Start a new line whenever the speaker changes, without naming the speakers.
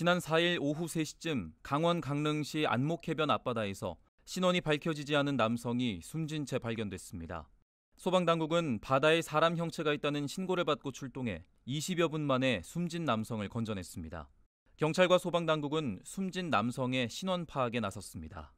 지난 4일 오후 3시쯤 강원 강릉시 안목해변 앞바다에서 신원이 밝혀지지 않은 남성이 숨진 채 발견됐습니다. 소방당국은 바다에 사람 형체가 있다는 신고를 받고 출동해 20여 분 만에 숨진 남성을 건져냈습니다. 경찰과 소방당국은 숨진 남성의 신원 파악에 나섰습니다.